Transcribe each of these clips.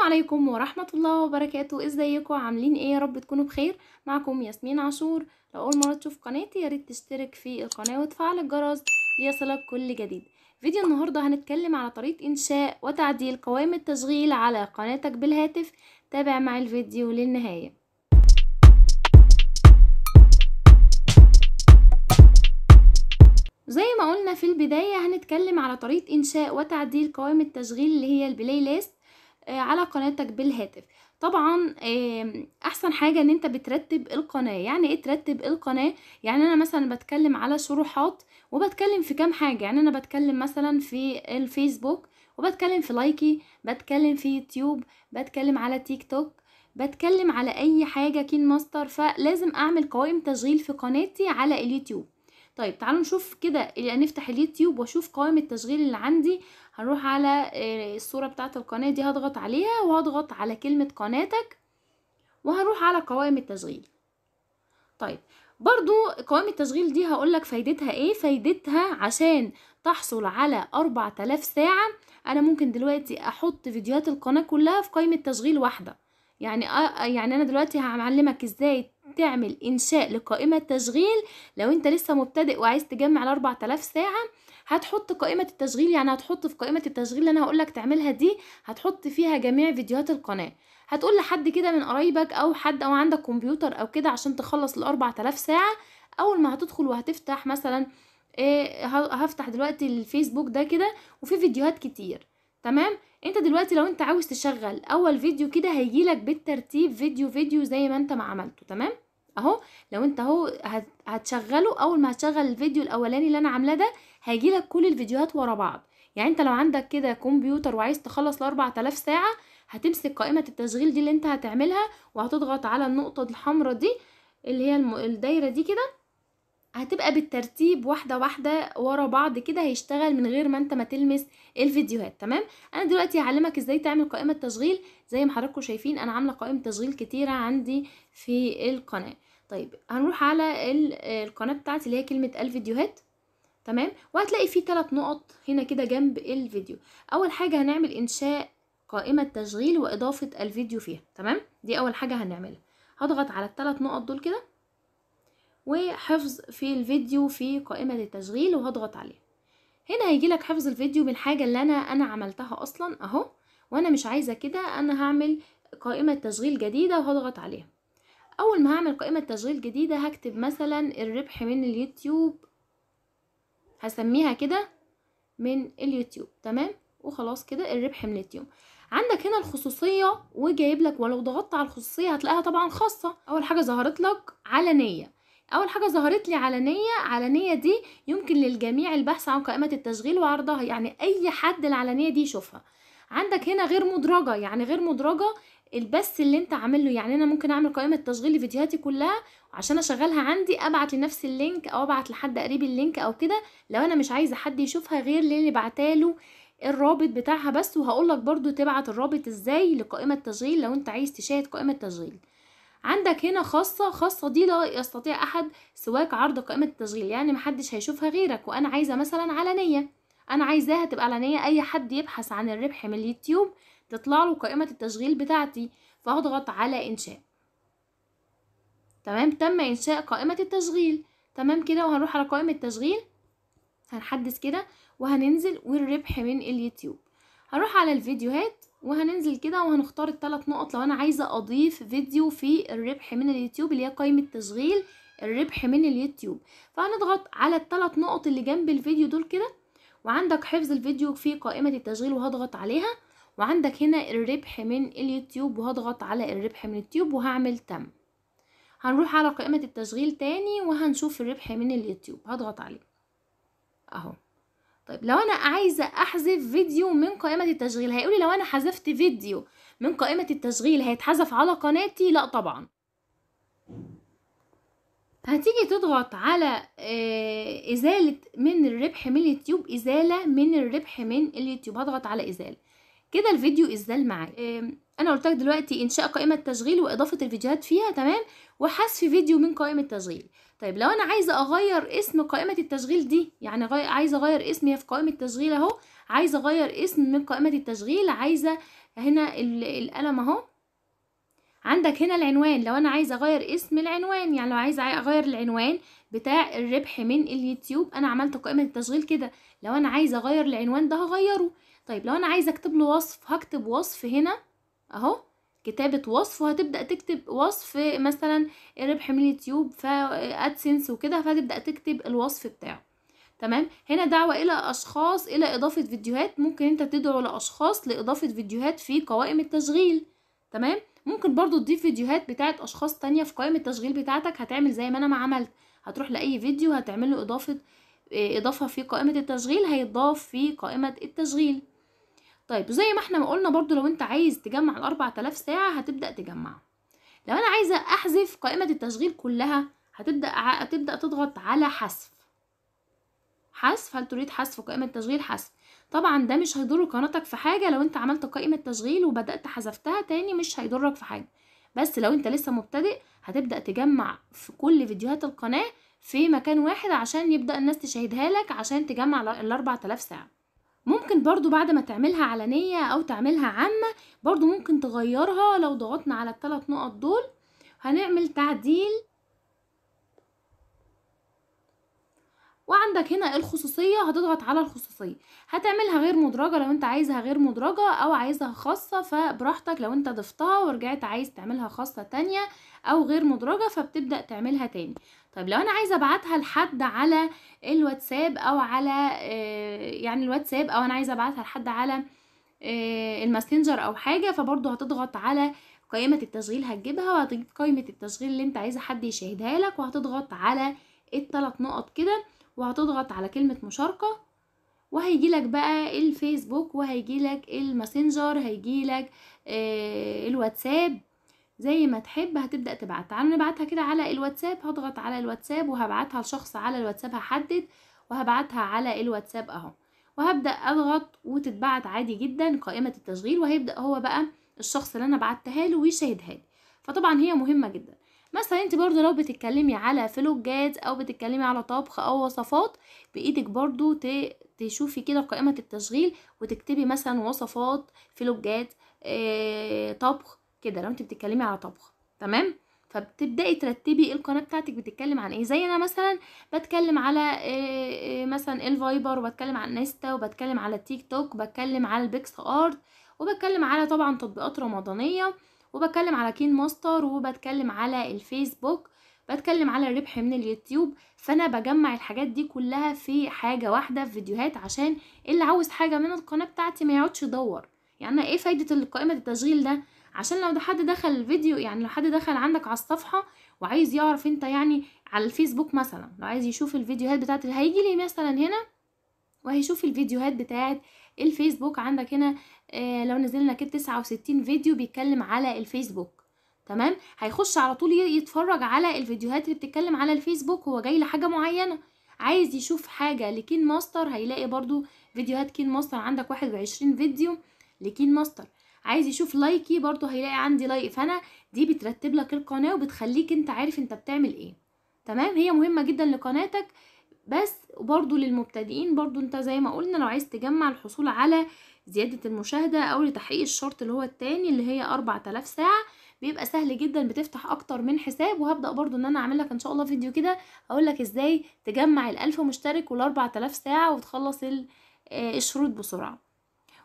السلام عليكم ورحمة الله وبركاته ازيكم عاملين ايه يا رب تكونوا بخير معكم ياسمين عاشور لو اول مرة تشوف قناتي ياريت تشترك في القناة وتفعل الجرس ليصلك كل جديد فيديو النهاردة هنتكلم على طريقة انشاء وتعديل قوائم التشغيل على قناتك بالهاتف تابع مع الفيديو للنهاية زي ما قلنا في البداية هنتكلم على طريقة إنشاء وتعديل قوائم التشغيل اللي هي البلاي ليست آه، على قناتك بالهاتف طبعا احسن حاجة ان انت بترتب القناة يعني ايه ترتب القناة يعني انا مثلا بتكلم على شروحات وبتكلم في كام حاجة يعني انا بتكلم مثلا في الفيسبوك وبتكلم في لايكي بتكلم في يوتيوب بتكلم على تيك توك بتكلم على اي حاجة كين ماستر فلازم اعمل قوائم تشغيل في قناتي على اليوتيوب طيب تعالوا نشوف كده نفتح اليوتيوب واشوف قوائم التشغيل اللي عندي هنروح على آه، الصورة بتاعه القناة دي هضغط عليها وهضغط على كلمة قناتك وهروح على قوائم التشغيل طيب برضو قوائم التشغيل دي هقولك فايدتها ايه فايدتها عشان تحصل على 4000 ساعة انا ممكن دلوقتي احط فيديوهات القناة كلها في قائمة تشغيل واحدة يعني آه، يعني انا دلوقتي هعلمك ازاي تعمل انشاء لقائمة تشغيل لو انت لسه مبتدئ وعايز تجمع ال 4000 ساعة هتحط قائمة التشغيل يعني هتحط في قائمة التشغيل اللي انا هقولك تعملها دي هتحط فيها جميع فيديوهات القناة هتقول لحد كده من قرايبك او حد او عندك كمبيوتر او كده عشان تخلص ال 4000 ساعة اول ما هتدخل وهتفتح مثلا إيه هفتح دلوقتي الفيسبوك ده كده وفي فيديوهات كتير تمام انت دلوقتي لو انت عاوز تشغل اول فيديو كده هيجيلك بالترتيب فيديو فيديو زي ما انت ما عملته تمام اهو لو انت اهو هتشغله اول ما هتشغل الفيديو الاولاني اللي انا عاملاه ده هيجيلك كل الفيديوهات ورا بعض يعني انت لو عندك كده كمبيوتر وعايز تخلص ل 4000 ساعه هتمسك قائمه التشغيل دي اللي انت هتعملها وهتضغط على النقطه الحمراء دي اللي هي الدايره دي كده هتبقى بالترتيب واحده واحده ورا بعض كده هيشتغل من غير ما انت ما تلمس الفيديوهات تمام انا دلوقتي هعلمك ازاي تعمل قائمه تشغيل زي ما حضراتكم شايفين انا عامله قائمه تشغيل كتيره عندي في القناه طيب هنروح على القناه بتاعتي اللي هي كلمه الفيديوهات تمام وهتلاقي فيه ثلاث نقط هنا كده جنب الفيديو اول حاجه هنعمل انشاء قائمه تشغيل واضافه الفيديو فيها تمام دي اول حاجه هنعملها هضغط على الثلاث نقط دول كده وحفظ في الفيديو في قائمة التشغيل وهضغط عليه هنا هيجيلك حفظ الفيديو بالحاجة اللي أنا أنا عملتها أصلا أهو وأنا مش عايزة كده أنا هعمل قائمة تشغيل جديدة وهضغط عليها أول ما هعمل قائمة تشغيل جديدة هكتب مثلا الربح من اليوتيوب هسميها كده من اليوتيوب تمام وخلاص كده الربح من اليوتيوب عندك هنا الخصوصيه وجايب لك ولو ضغطت على الخصوصيه هتلاقيها طبعا خاصه اول حاجه ظهرت لك علنيه اول حاجه ظهرت لي علنيه علنيه دي يمكن للجميع البحث عن قائمه التشغيل وعرضها يعني اي حد العلنيه دي يشوفها عندك هنا غير مدرجه يعني غير مدرجه البث اللي انت عامله يعني انا ممكن اعمل قائمه تشغيل لفيديوهاتي كلها عشان اشغلها عندي ابعت لنفس اللينك او ابعت لحد قريب اللينك او كده لو انا مش عايزه حد يشوفها غير اللي بعتاله الرابط بتاعها بس وهقولك برضو تبعت الرابط ازاي لقائمه تشغيل لو انت عايز تشاهد قائمه تشغيل عندك هنا خاصة خاصة دي لا يستطيع أحد سواك عرض قائمة التشغيل يعني محدش هيشوفها غيرك وأنا عايزة مثلا علنية أنا عايزاها تبقى علنية أي حد يبحث عن الربح من اليوتيوب تطلع له قائمة التشغيل بتاعتي فهضغط على إنشاء تمام تم إنشاء قائمة التشغيل تمام كده وهنروح على قائمة التشغيل هنحدث كده وهننزل والربح من اليوتيوب هروح على الفيديوهات وهننزل كده وهنختار الثلاث نقط لو انا عايزه اضيف فيديو في الربح من اليوتيوب اللي هي قائمه تشغيل الربح من اليوتيوب فهنضغط على الثلاث نقط اللي جنب الفيديو دول كده وعندك حفظ الفيديو في قائمه التشغيل وهضغط عليها وعندك هنا الربح من اليوتيوب وهضغط على الربح من اليوتيوب وهعمل تم هنروح على قائمه التشغيل تاني وهنشوف الربح من اليوتيوب هضغط عليه اهو طيب لو انا عايزه احذف فيديو من قائمه التشغيل هيقولي لو انا حذفت فيديو من قائمه التشغيل هيتحذف على قناتي لا طبعا هتيجي تضغط على آه، ازاله من الربح من اليوتيوب ازاله من الربح من اليوتيوب هضغط على ازاله كده الفيديو اتزال معايا انا قلت لك دلوقتي انشاء قائمه تشغيل واضافه الفيديوهات فيها تمام وحذف فيديو من قائمه تشغيل طيب لو انا عايزه اغير اسم قائمه التشغيل دي يعني عايزه اغير اسمي في قائمه التشغيل اهو عايزه اغير اسم من قائمه التشغيل عايزه هنا القلم اهو عندك هنا العنوان لو انا عايزه اغير اسم العنوان يعني لو عايزه اغير العنوان بتاع الربح من اليوتيوب انا عملت قائمه التشغيل كده لو انا عايزه اغير العنوان ده هغيره طيب لو انا عايزه اكتب له وصف هكتب وصف هنا اهو كتابة وصف وهتبدأ تكتب وصف مثلا الربح من اليوتيوب فادسنس وكده فهتبدأ تكتب الوصف بتاعه تمام هنا دعوة إلى أشخاص إلى إضافة فيديوهات ممكن أنت تدعو لأشخاص لإضافة فيديوهات في قوائم التشغيل تمام ممكن برضو تضيف فيديوهات بتاعت اشخاص تانية في قائمة التشغيل بتاعتك هتعمل زي ما انا ما عملت هتروح لاي فيديو هتعمل له اضافة آه، اضافة في قائمة التشغيل هيتضاف في قائمة التشغيل طيب وزي ما احنا ما قلنا برضو لو انت عايز تجمع ال 4000 ساعة هتبدأ تجمع لو انا عايزة احذف قائمة التشغيل كلها هتبدأ هتبدأ تضغط على حذف حذف هل تريد حذف قائمة التشغيل حذف طبعا ده مش هيضر قناتك في حاجه لو انت عملت قائمه تشغيل وبدات حذفتها تاني مش هيضرك في حاجه بس لو انت لسه مبتدئ هتبدا تجمع في كل فيديوهات القناه في مكان واحد عشان يبدا الناس تشاهدها لك عشان تجمع ال 4000 ساعه ممكن برضو بعد ما تعملها علنية أو تعملها عامة برضو ممكن تغيرها لو ضغطنا على الثلاث نقط دول هنعمل تعديل وعندك هنا الخصوصية هتضغط على الخصوصية هتعملها غير مدرجة لو انت عايزها غير مدرجة او عايزها خاصة فبراحتك لو انت ضفتها ورجعت عايز تعملها خاصة تانية او غير مدرجة فبتبدأ تعملها تاني طيب لو انا عايزه ابعتها لحد على الواتساب او على آه، يعني الواتساب او انا عايزه ابعتها لحد على آه، الماسنجر او حاجه فبرضو هتضغط على قائمه التشغيل هتجيبها وهتجيب قائمه التشغيل اللي انت عايزه حد يشاهدها لك وهتضغط على الثلاث نقط كده وهتضغط على كلمة مشاركة وهيجي لك بقى الفيسبوك وهيجي لك الماسنجر هيجي لك آه الواتساب زي ما تحب هتبدأ تبعت تعالوا نبعتها كده على الواتساب هضغط على الواتساب وهبعتها لشخص على الواتساب هحدد وهبعتها على الواتساب اهو وهبدأ اضغط وتتبعت عادي جدا قائمة التشغيل وهيبدأ هو بقى الشخص اللي انا بعتها له ويشاهدها لي فطبعا هي مهمة جدا مثلا انت برضو لو بتتكلمي على فلوجات او بتتكلمي على طبخ او وصفات بايدك برضو تشوفي كده قائمة التشغيل وتكتبي مثلا وصفات فلوجات آه، طبخ كده لو انت بتتكلمي على طبخ تمام فبتبداي ترتبي ايه القناه بتاعتك بتتكلم عن ايه زي انا مثلا بتكلم على آه، آه، مثلا الفايبر وبتكلم عن انستا وبتكلم على تيك توك وبتكلم على البيكس ارت وبتكلم على طبعا تطبيقات رمضانيه وبتكلم على كين ماستر وبتكلم على الفيسبوك بتكلم على الربح من اليوتيوب فانا بجمع الحاجات دي كلها في حاجه واحده في فيديوهات عشان اللي عاوز حاجه من القناه بتاعتي ما يقعدش يدور يعني ايه فايده القائمه التشغيل ده عشان لو ده حد دخل الفيديو يعني لو حد دخل عندك على الصفحه وعايز يعرف انت يعني على الفيسبوك مثلا لو عايز يشوف الفيديوهات بتاعت هيجي لي مثلا هنا وهيشوف الفيديوهات بتاعت الفيسبوك عندك هنا آه، لو نزلنا كده 69 فيديو بيتكلم على الفيسبوك تمام هيخش على طول يتفرج على الفيديوهات اللي بتتكلم على الفيسبوك هو جاي لحاجه معينه عايز يشوف حاجه لكين ماستر هيلاقي برضو فيديوهات كين ماستر عندك 21 فيديو لكين ماستر عايز يشوف لايكي برضو هيلاقي عندي لايك فانا دي بترتب لك القناه وبتخليك انت عارف انت بتعمل ايه تمام هي مهمه جدا لقناتك بس برضو للمبتدئين برضو انت زي ما قلنا لو عايز تجمع الحصول على زيادة المشاهدة او لتحقيق الشرط اللي هو التاني اللي هي 4000 ساعة بيبقى سهل جدا بتفتح اكتر من حساب وهبدأ برضو ان انا اعملك ان شاء الله فيديو كده هقولك ازاي تجمع الالف مشترك والاربعة تلاف ساعة وتخلص آه، الشروط بسرعة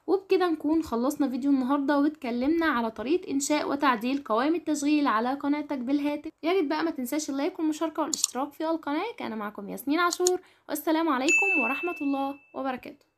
وبكده نكون خلصنا فيديو النهاردة واتكلمنا على طريقة إنشاء وتعديل قوائم التشغيل على قناتك بالهاتف ياريت بقى ما تنساش اللايك والمشاركة والاشتراك في القناة كان معكم ياسمين عاشور والسلام عليكم ورحمة الله وبركاته